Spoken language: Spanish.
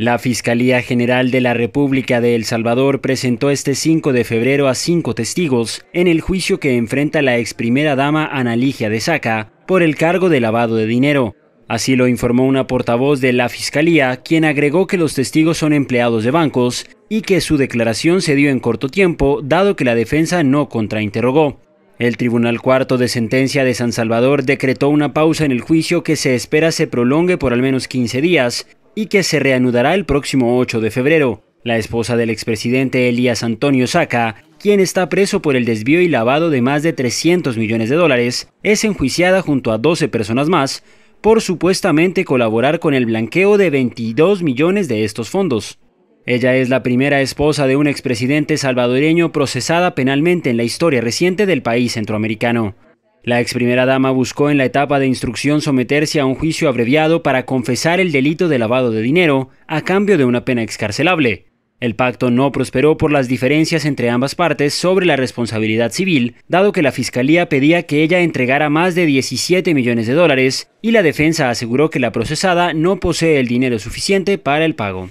La Fiscalía General de la República de El Salvador presentó este 5 de febrero a cinco testigos en el juicio que enfrenta la ex primera dama Analigia de Saca por el cargo de lavado de dinero. Así lo informó una portavoz de la Fiscalía, quien agregó que los testigos son empleados de bancos y que su declaración se dio en corto tiempo, dado que la defensa no contrainterrogó. El Tribunal Cuarto de Sentencia de San Salvador decretó una pausa en el juicio que se espera se prolongue por al menos 15 días, y que se reanudará el próximo 8 de febrero. La esposa del expresidente Elías Antonio Saca, quien está preso por el desvío y lavado de más de 300 millones de dólares, es enjuiciada junto a 12 personas más por supuestamente colaborar con el blanqueo de 22 millones de estos fondos. Ella es la primera esposa de un expresidente salvadoreño procesada penalmente en la historia reciente del país centroamericano. La ex primera dama buscó en la etapa de instrucción someterse a un juicio abreviado para confesar el delito de lavado de dinero a cambio de una pena excarcelable. El pacto no prosperó por las diferencias entre ambas partes sobre la responsabilidad civil, dado que la fiscalía pedía que ella entregara más de 17 millones de dólares y la defensa aseguró que la procesada no posee el dinero suficiente para el pago.